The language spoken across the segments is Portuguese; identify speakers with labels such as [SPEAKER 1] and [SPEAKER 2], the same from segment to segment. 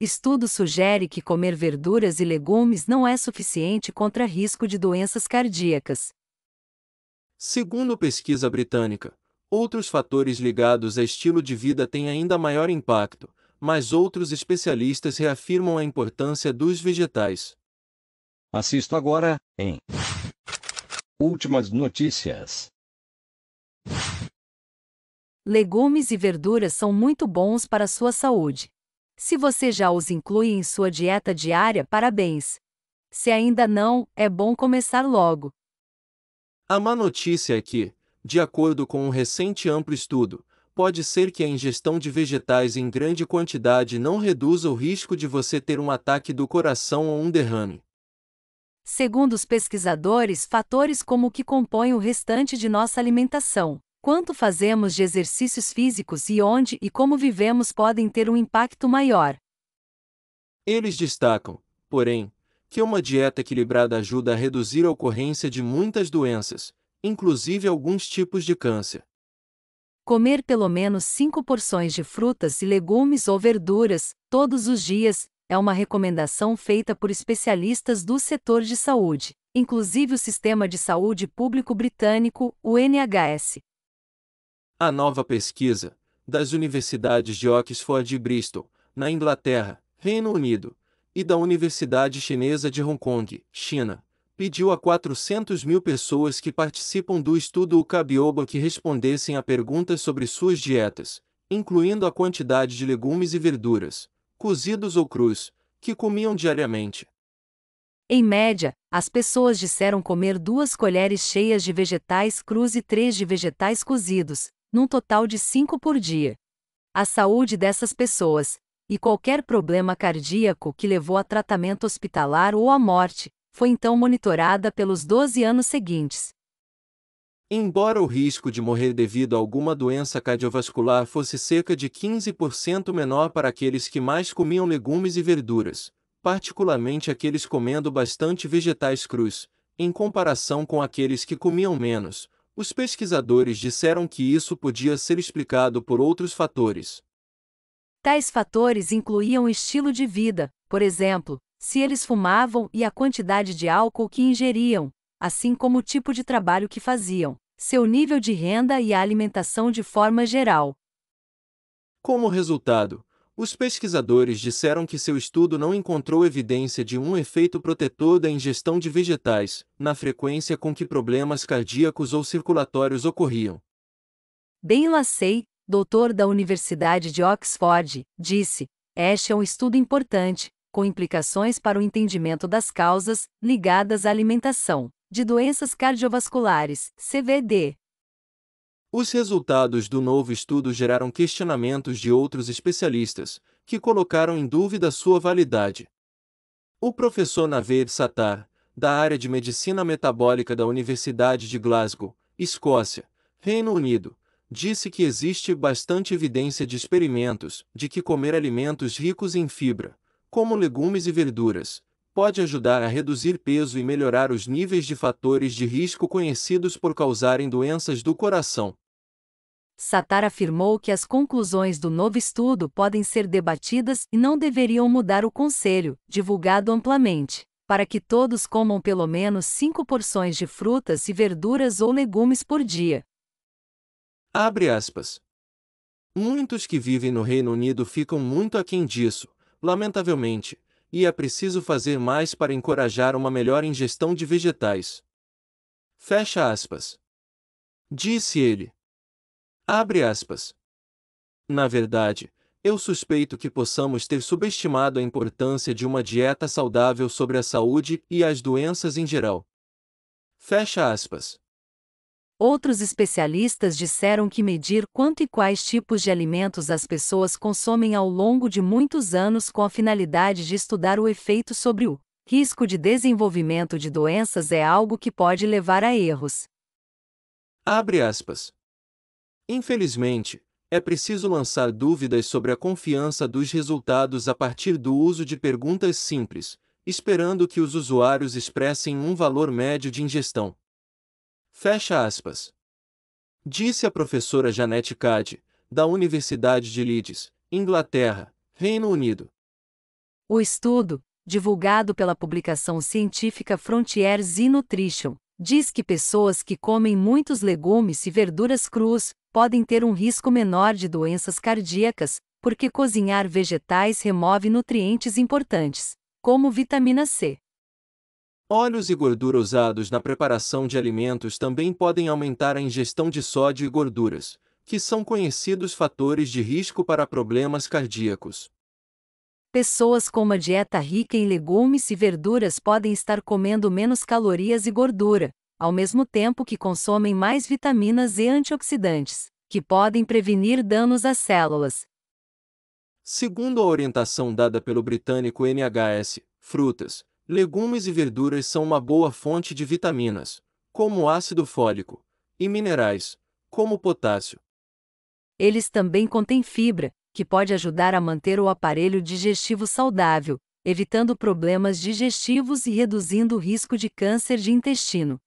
[SPEAKER 1] Estudo sugere que comer verduras e legumes não é suficiente contra risco de doenças cardíacas.
[SPEAKER 2] Segundo pesquisa britânica, outros fatores ligados a estilo de vida têm ainda maior impacto, mas outros especialistas reafirmam a importância dos vegetais. Assisto agora em Últimas notícias.
[SPEAKER 1] Legumes e verduras são muito bons para a sua saúde. Se você já os inclui em sua dieta diária, parabéns! Se ainda não, é bom começar logo.
[SPEAKER 2] A má notícia é que, de acordo com um recente amplo estudo, pode ser que a ingestão de vegetais em grande quantidade não reduza o risco de você ter um ataque do coração ou um derrame.
[SPEAKER 1] Segundo os pesquisadores, fatores como o que compõe o restante de nossa alimentação, Quanto fazemos de exercícios físicos e onde e como vivemos podem ter um impacto maior.
[SPEAKER 2] Eles destacam, porém, que uma dieta equilibrada ajuda a reduzir a ocorrência de muitas doenças, inclusive alguns tipos de câncer.
[SPEAKER 1] Comer pelo menos 5 porções de frutas e legumes ou verduras, todos os dias, é uma recomendação feita por especialistas do setor de saúde, inclusive o Sistema de Saúde Público Britânico, o NHS,
[SPEAKER 2] a nova pesquisa, das universidades de Oxford e Bristol, na Inglaterra, Reino Unido, e da Universidade Chinesa de Hong Kong, China, pediu a 400 mil pessoas que participam do estudo o Cabioba que respondessem a perguntas sobre suas dietas, incluindo a quantidade de legumes e verduras, cozidos ou crus, que comiam diariamente.
[SPEAKER 1] Em média, as pessoas disseram comer duas colheres cheias de vegetais crus e três de vegetais cozidos, num total de cinco por dia. A saúde dessas pessoas, e qualquer problema cardíaco que levou a tratamento hospitalar ou à morte, foi então monitorada pelos 12 anos seguintes.
[SPEAKER 2] Embora o risco de morrer devido a alguma doença cardiovascular fosse cerca de 15% menor para aqueles que mais comiam legumes e verduras, particularmente aqueles comendo bastante vegetais crus, em comparação com aqueles que comiam menos, os pesquisadores disseram que isso podia ser explicado por outros fatores.
[SPEAKER 1] Tais fatores incluíam estilo de vida, por exemplo, se eles fumavam e a quantidade de álcool que ingeriam, assim como o tipo de trabalho que faziam, seu nível de renda e a alimentação de forma geral.
[SPEAKER 2] Como resultado, os pesquisadores disseram que seu estudo não encontrou evidência de um efeito protetor da ingestão de vegetais, na frequência com que problemas cardíacos ou circulatórios ocorriam.
[SPEAKER 1] Ben Lacey, doutor da Universidade de Oxford, disse: Este é um estudo importante, com implicações para o entendimento das causas ligadas à alimentação de doenças cardiovasculares, CVD,
[SPEAKER 2] os resultados do novo estudo geraram questionamentos de outros especialistas, que colocaram em dúvida sua validade. O professor Naveed Sattar, da área de Medicina Metabólica da Universidade de Glasgow, Escócia, Reino Unido, disse que existe bastante evidência de experimentos de que comer alimentos ricos em fibra, como legumes e verduras, pode ajudar a reduzir peso e melhorar os níveis de fatores de risco conhecidos por causarem doenças do coração.
[SPEAKER 1] Satar afirmou que as conclusões do novo estudo podem ser debatidas e não deveriam mudar o conselho, divulgado amplamente, para que todos comam pelo menos cinco porções de frutas e verduras ou legumes por dia.
[SPEAKER 2] Abre aspas. Muitos que vivem no Reino Unido ficam muito aquém disso, lamentavelmente, e é preciso fazer mais para encorajar uma melhor ingestão de vegetais. Fecha aspas. Disse ele. Abre aspas. Na verdade, eu suspeito que possamos ter subestimado a importância de uma dieta saudável sobre a saúde e as doenças em geral. Fecha aspas.
[SPEAKER 1] Outros especialistas disseram que medir quanto e quais tipos de alimentos as pessoas consomem ao longo de muitos anos com a finalidade de estudar o efeito sobre o risco de desenvolvimento de doenças é algo que pode levar a erros.
[SPEAKER 2] Abre aspas. Infelizmente, é preciso lançar dúvidas sobre a confiança dos resultados a partir do uso de perguntas simples, esperando que os usuários expressem um valor médio de ingestão. Fecha aspas. Disse a professora Janet Cade, da Universidade de Leeds, Inglaterra, Reino Unido.
[SPEAKER 1] O estudo, divulgado pela publicação científica Frontiers in Nutrition, diz que pessoas que comem muitos legumes e verduras crus podem ter um risco menor de doenças cardíacas, porque cozinhar vegetais remove nutrientes importantes, como vitamina C.
[SPEAKER 2] Óleos e gordura usados na preparação de alimentos também podem aumentar a ingestão de sódio e gorduras, que são conhecidos fatores de risco para problemas cardíacos.
[SPEAKER 1] Pessoas com uma dieta rica em legumes e verduras podem estar comendo menos calorias e gordura, ao mesmo tempo que consomem mais vitaminas e antioxidantes, que podem prevenir danos às células.
[SPEAKER 2] Segundo a orientação dada pelo britânico NHS, frutas, Legumes e verduras são uma boa fonte de vitaminas, como ácido fólico, e minerais, como potássio.
[SPEAKER 1] Eles também contêm fibra, que pode ajudar a manter o aparelho digestivo saudável, evitando problemas digestivos e reduzindo o risco de câncer de intestino.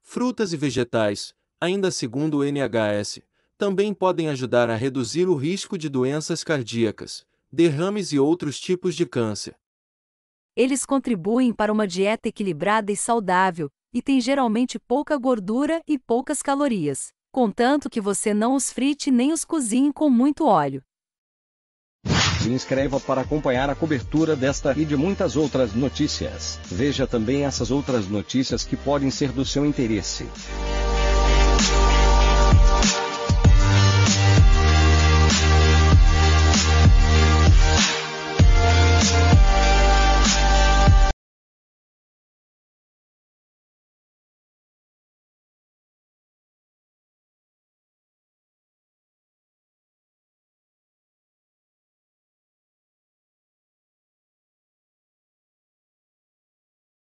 [SPEAKER 2] Frutas e vegetais, ainda segundo o NHS, também podem ajudar a reduzir o risco de doenças cardíacas, derrames e outros tipos de câncer.
[SPEAKER 1] Eles contribuem para uma dieta equilibrada e saudável, e têm geralmente pouca gordura e poucas calorias, contanto que você não os frite nem os cozinhe com muito óleo.
[SPEAKER 2] Se inscreva para acompanhar a cobertura desta e de muitas outras notícias. Veja também essas outras notícias que podem ser do seu interesse.